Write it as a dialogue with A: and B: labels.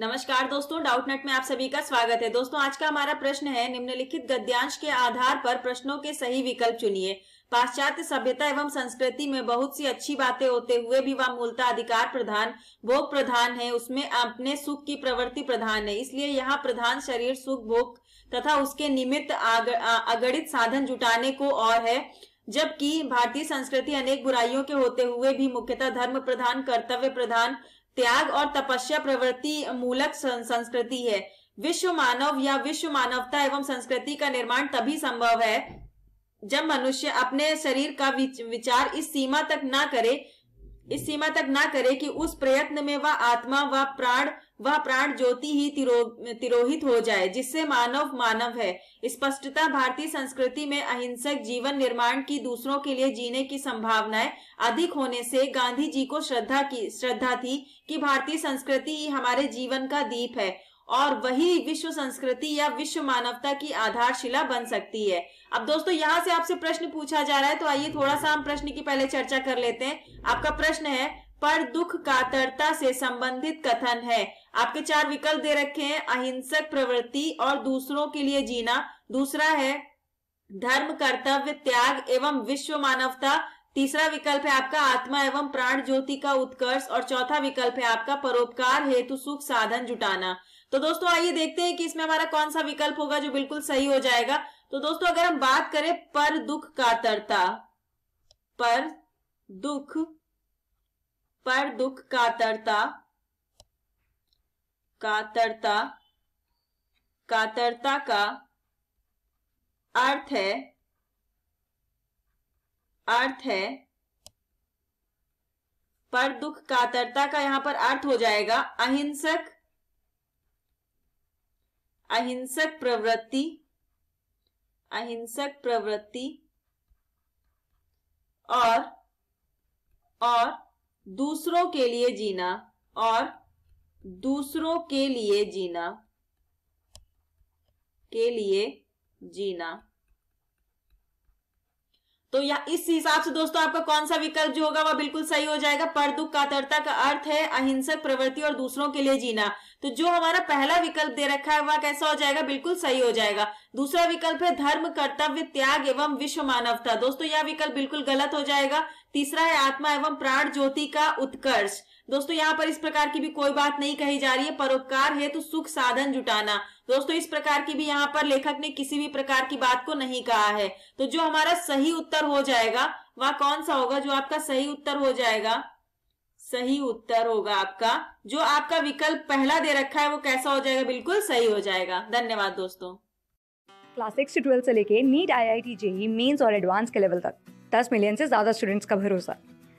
A: नमस्कार दोस्तों डाउटनेट में आप सभी का स्वागत है दोस्तों आज का हमारा प्रश्न है निम्नलिखित गद्यांश के आधार पर प्रश्नों के सही विकल्प चुनिए पाश्चात्य सभ्यता एवं संस्कृति में बहुत सी अच्छी बातें होते हुए भी वह मूलता अधिकार प्रधान भोग प्रधान है उसमें अपने सुख की प्रवृत्ति प्रधान है इसलिए यहाँ प्रधान शरीर सुख भोग तथा उसके निमित्त अगणित साधन जुटाने को और है जबकि भारतीय संस्कृति अनेक बुराइयों के होते हुए भी मुख्यतः धर्म प्रधान कर्तव्य प्रधान त्याग और तपस्या प्रवृत्ति मूलक संस्कृति है विश्व मानव या विश्व मानवता एवं संस्कृति का निर्माण तभी संभव है जब मनुष्य अपने शरीर का विचार इस सीमा तक ना करे इस सीमा तक ना करे कि उस प्रयत्न में वह आत्मा व प्राण वह प्राण ज्योति ही तिरो, तिरोहित हो जाए जिससे मानव मानव है स्पष्टता भारतीय संस्कृति में अहिंसक जीवन निर्माण की दूसरों के लिए जीने की संभावनाएं अधिक होने से गांधी जी को श्रद्धा की श्रद्धा थी कि भारतीय संस्कृति ही हमारे जीवन का दीप है और वही विश्व संस्कृति या विश्व मानवता की आधारशिला बन सकती है अब दोस्तों यहाँ से आपसे प्रश्न पूछा जा रहा है तो आइए थोड़ा सा हम प्रश्न की पहले चर्चा कर लेते हैं आपका प्रश्न है पर दुख कातरता से संबंधित कथन है आपके चार विकल्प दे रखे हैं अहिंसक प्रवृत्ति और दूसरों के लिए जीना दूसरा है धर्म कर्तव्य त्याग एवं विश्व मानवता तीसरा विकल्प है आपका आत्मा एवं प्राण ज्योति का उत्कर्ष और चौथा विकल्प है आपका परोपकार हेतु सुख साधन जुटाना तो दोस्तों आइए देखते हैं कि इसमें हमारा कौन सा विकल्प होगा जो बिल्कुल सही हो जाएगा तो दोस्तों अगर हम बात करें पर दुख कातरता पर दुख पर दुख कातरता कातरता कातरता का अर्थ है अर्थ है पर दुख कातरता का यहां पर अर्थ हो जाएगा अहिंसक अहिंसक प्रवृत्ति अहिंसक प्रवृत्ति और और दूसरों के लिए जीना और दूसरों के लिए जीना के लिए जीना तो या इस हिसाब से दोस्तों आपका कौन सा विकल्प जो होगा वह बिल्कुल सही हो जाएगा पर दुख कातरता का अर्थ है अहिंसक प्रवृत्ति और दूसरों के लिए जीना तो जो हमारा पहला विकल्प दे रखा है वह कैसा हो जाएगा बिल्कुल सही हो जाएगा दूसरा विकल्प है धर्म कर्तव्य त्याग एवं विश्व मानवता दोस्तों यह विकल्प बिल्कुल गलत हो जाएगा तीसरा है आत्मा एवं प्राण ज्योति का उत्कर्ष दोस्तों यहाँ पर इस प्रकार की भी कोई बात नहीं कही जा रही है परोपकार है तो सुख साधन जुटाना दोस्तों इस प्रकार की भी यहाँ पर लेखक ने किसी भी प्रकार की बात को नहीं कहा है तो जो हमारा सही उत्तर हो जाएगा वह कौन सा होगा जो आपका सही उत्तर हो जाएगा सही उत्तर होगा आपका जो आपका विकल्प पहला दे रखा है वो कैसा हो जाएगा बिल्कुल सही हो जाएगा धन्यवाद दोस्तों
B: क्लास सिक्स से से लेके NEET I I T JEE mains और एडवांस के लेवल तक दस मिलियन से ज्यादा स्टूडेंट्स का भरोसा